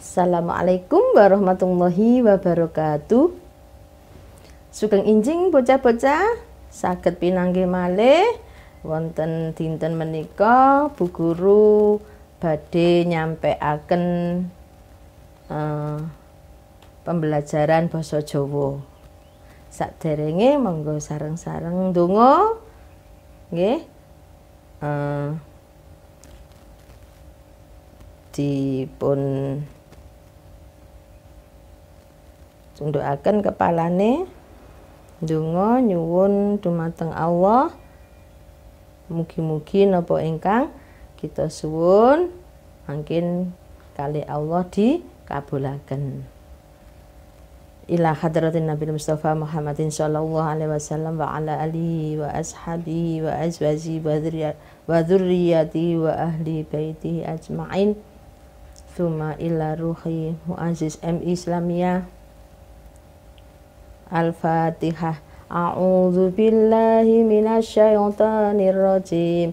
Assalamualaikum warahmatullahi wabarakatuh. Sugeng injing bocah-bocah saged pinanggi malih wonten dinten menika Bu Guru nyampe akan uh, eh, pembelajaran basa Jawa. Saderenge monggo sarang sarang dungo, nggih. Uh, dipun kepala kepalane donga nyuwun dumateng Allah mugi-mugi nopo engkang kita suwun mungkin kali Allah di dikabulaken Ilah hadratin Nabi Mustafa Muhammadin sallallahu alaihi wasallam wa ala alihi wa ashabihi wa azwaji wa dhurriyyati wa ahli baiti ajma'in thumma ila ruhi muazzis M Islamiyah الفاتحة أعوذ بالله من الشيطان الرجيم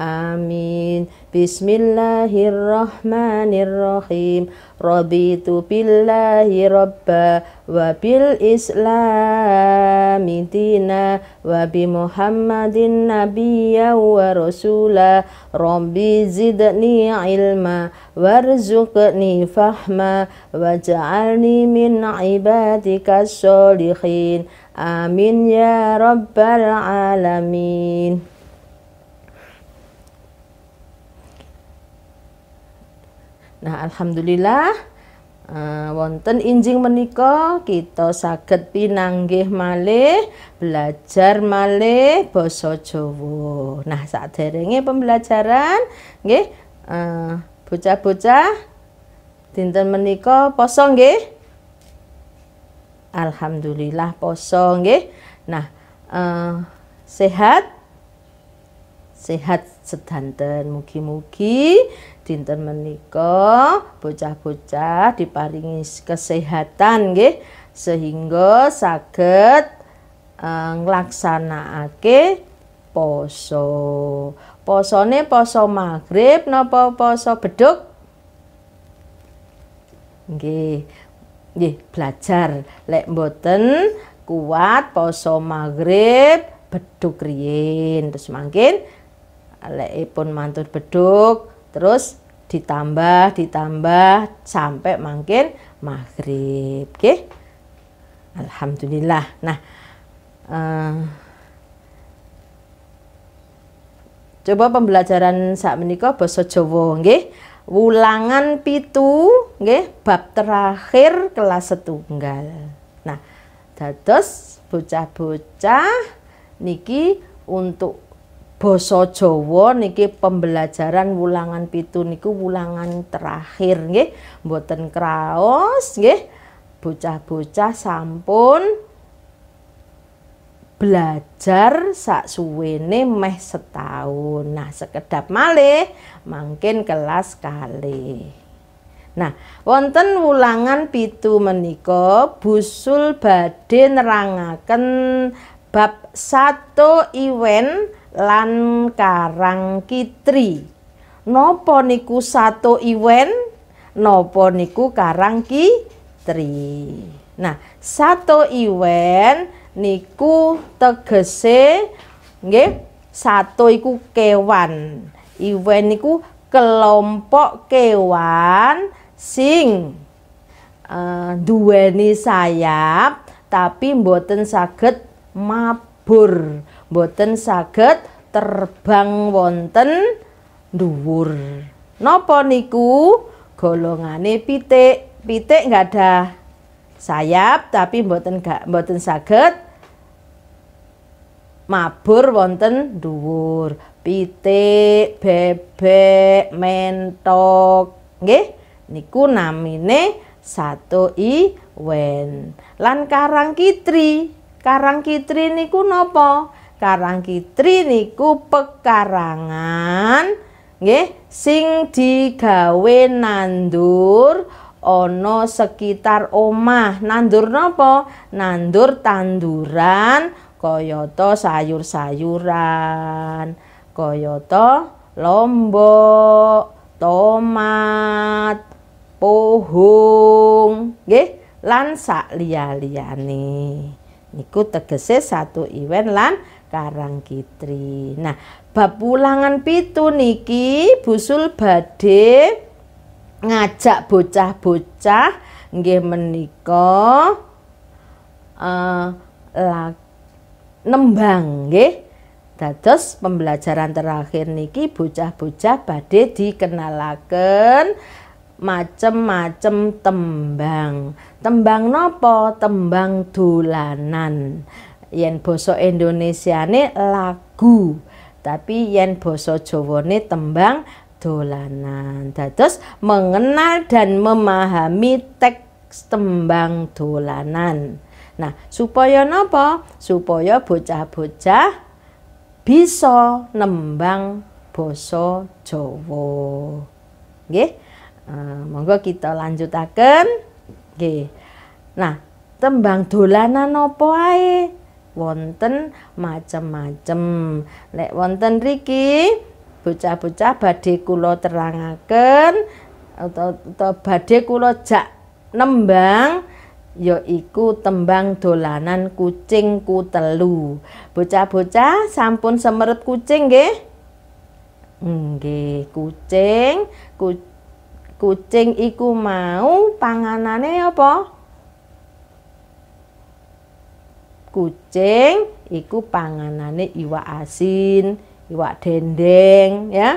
آمين بسم الله الرحمن الرحيم رضيت بالله ربا وبالإسلام دينا وبمحمد نبيا ورسولا ربي زدني علما وارزقني فهما واجعلني من عبادك الصالحين آمين يا رب العالمين Nah, alhamdulillah uh, wonten injing menika kita saged pinanggih malih belajar malih basa Jawa. Nah, saderenge pembelajaran nggih eh, bocah-bocah dinten menika poso nggih? Alhamdulillah poso nggih. Nah, uh, sehat sehat sedanten mugi-mugi dinten menika bocah-bocah diparingi kesehatan nggih sehingga saged uh, poso. Posone poso magrib napa poso beduk? Nggih. Nggih, belajar lek mboten kuat poso magrib beduk riyin terus mangkin pun mantut beduk terus ditambah ditambah sampai mungkin maghrib oke okay? alhamdulillah nah uh, coba pembelajaran saat menikah bahasa Jawa nggih wulangan pitu nggih bab terakhir kelas setunggal nah dados bocah-bocah niki untuk basa Jawa niki pembelajaran wulangan pitu niku wulangan terakhir nggih mboten kraos nggih bocah-bocah sampun belajar sak suwene meh setahun nah sekedap malih mungkin kelas kali Nah, wonten wulangan pitu menika busul badhe nerangaken bab satu iwen lan Karang Kitri. Nopo niku sato iwen, nopo niku Karang Kitri. Nah, sato iwen niku tegese nggih sato iku kewan. Iwen niku kelompok kewan sing uh, eh, duweni sayap tapi mboten saged mabur. boten saged terbang wonten dhuwur. Napa niku golongane pitik? Pitik nggak ada sayap tapi mboten gak mboten saged mabur wonten dhuwur. Pitik, bebek, mentok, nggih? Niku namine satu i Lan karang kitri. Karang kitri niku napa? Karang Kitri niku pekarangan nggih sing digawe nandur ana sekitar omah. Nandur napa? Nandur tanduran kayata sayur-sayuran, kayata lombok, tomat, pohong, nggih, lan sak liya-liyane. Niku tegese satu iwen lan Karang Kitri. Nah, bab pulangan pitu niki busul badhe ngajak bocah-bocah nggih menika uh, nembang nggih. Dados pembelajaran terakhir niki bocah-bocah badhe dikenalaken macem-macem tembang. Tembang nopo? Tembang dolanan yen Indonesia Indonesiane lagu tapi yen basa Jawane tembang dolanan Terus mengenal dan memahami teks tembang dolanan nah supaya napa supaya bocah-bocah bisa nembang basa Jawa nggih eh, monggo kita lanjutaken nggih nah tembang dolanan apa ae wonten macem-macem lek wonten riki bocah-bocah badhe kula terangaken atau, atau badhe kula jak nembang yaiku tembang dolanan kucing ku telu. Bocah-bocah sampun semeret kucing nggih? Nggih, kucing ku, kucing iku mau panganane apa? kucing iku panganane iwak asin, iwak dendeng ya.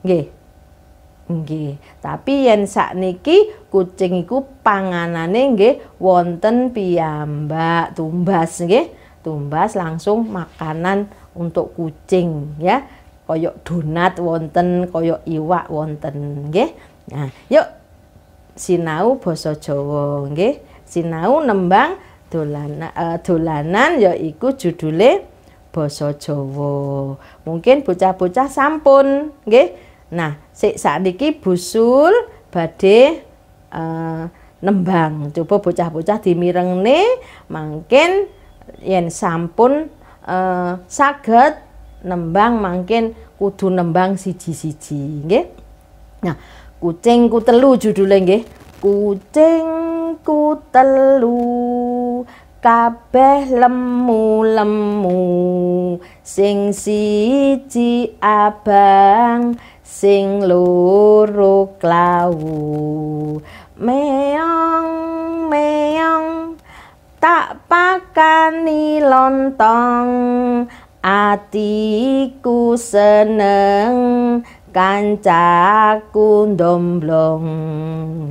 Nggih. Nggih. Tapi yen sakniki kucing iku panganane nggih wonten piyambak tumbas nggih. Tumbas langsung makanan untuk kucing ya. Koyok donat wonten, koyok iwak wonten nggih. Nah, yuk sinau basa Jawa nggih. Sinau nembang dolanan uh, dolanan yaiku judule basa Jawa. Mungkin bocah-bocah sampun, nggih. Nah, sik sakniki busul badhe uh, nembang. Coba bocah-bocah dimirengne mungkin yen sampun uh, saged nembang mungkin kudu nembang siji-siji, nggih. Nah, kucingku telu judule nggih. kucingku telu kabeh lemu lemu sing siji abang sing loro klawu meong meong tak pakani lontong atiku seneng kancaku kundomblong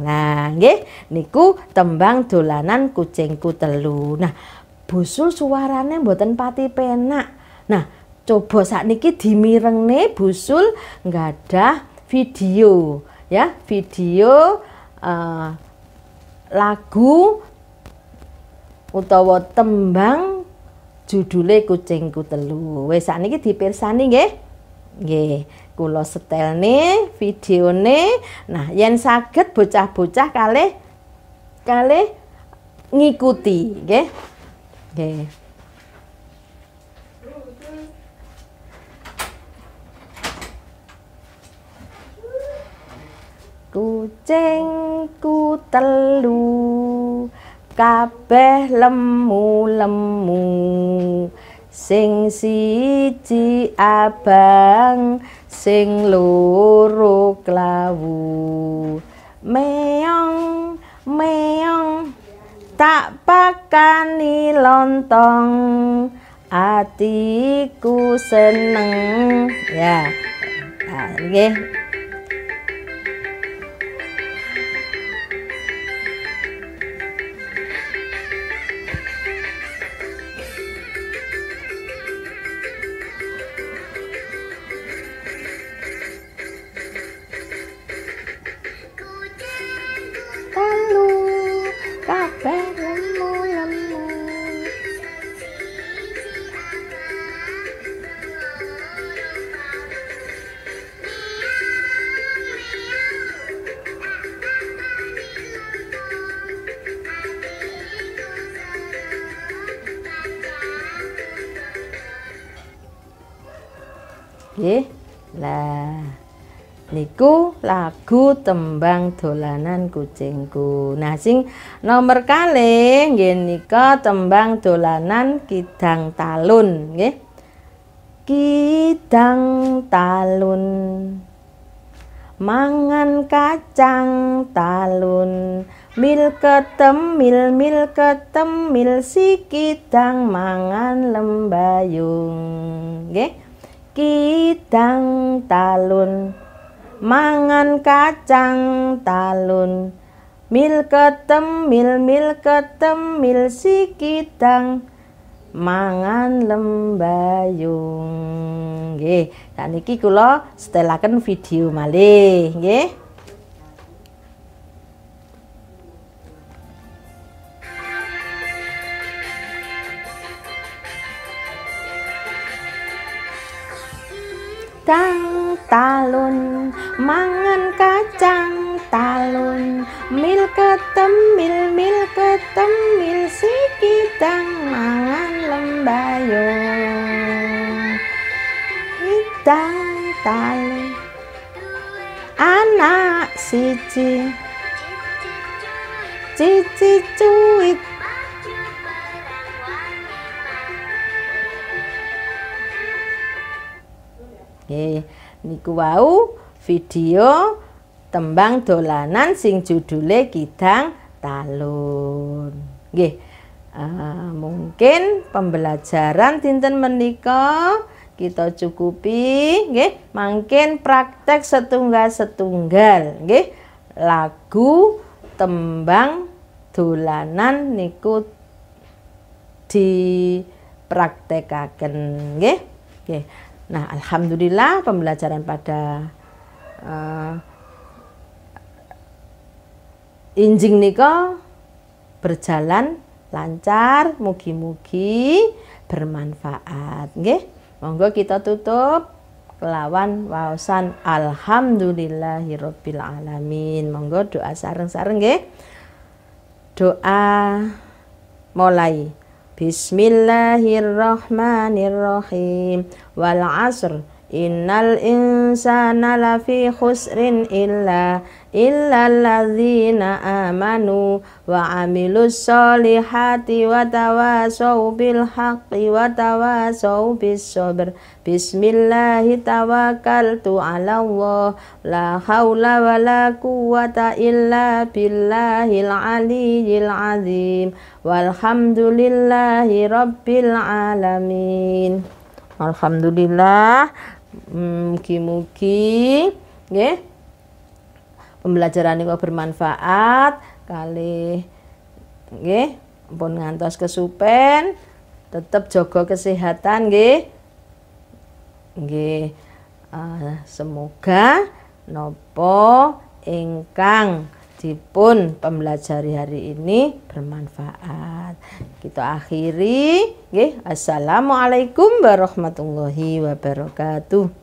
Nah, nggih niku tembang dolanan kucingku telu. Nah, busul suarane mboten pati penak. Nah, coba saat niki dimirengne busul nggadah video ya, video uh, lagu utawa tembang judule kucingku telu. Wis niki dipirsani nggih. Nggih, kula setelne videone. Nah, yen saged bocah-bocah kalih kalih ngikuti, nggih. Nggih. Kucing ku telu kabeh lemu-lemu. sing si siji abang sing loro lawu meyong meyong tak pakani lontong atiku seneng ya nggih Nah, niku lagu tembang dolanan kucingku. Nah sing nomor kali nggih nika tembang dolanan kidang talun nggih. Kidang talun mangan kacang talun mil ketem mil mil ketem mil si kidang mangan lembayung nggih kidang talun mangan kacang talun mil ketem mil mil ketem mil si kidang mangan lembayung nggih saniki kula setelaken video malih nggih kacang talun mangan kacang talun mil ketemil mil ketemil si kita mangan lembayo kitang talun anak siji cici cuit Nggih, niku wau video tembang dolanan sing judule Kidang Talun. Nggih. Uh, mungkin pembelajaran dinten menika kita cukupi nggih mangkin praktek setunggal setunggal nggih lagu tembang dolanan niku praktekaken. nggih nggih Nah, alhamdulillah pembelajaran pada uh, injing niko berjalan lancar, mugi-mugi bermanfaat. Nggih, monggo kita tutup kelawan wawasan alhamdulillahirabbil alamin. Monggo doa sareng-sareng nggih. Doa mulai. بسم الله الرحمن الرحيم والعصر Innal insana lafi khusrin illa illa alladzina amanu wa amilus solihati wa tawasaw bil haqqi wa tawasaw bis sabr bismillahi tawakkaltu ala Allah la haula wa la quwata illa billahil aliyyil azim walhamdulillahi rabbil alamin Alhamdulillah Hmm, mugi-mugi nggih. Pembelajaran kok bermanfaat kali nggih pun ngantos kesupen tetap jaga kesehatan nggih. Nggih. Uh, semoga nopo ingkang pun pembelajari hari ini bermanfaat. Kita akhiri. Assalamualaikum warahmatullahi wabarakatuh.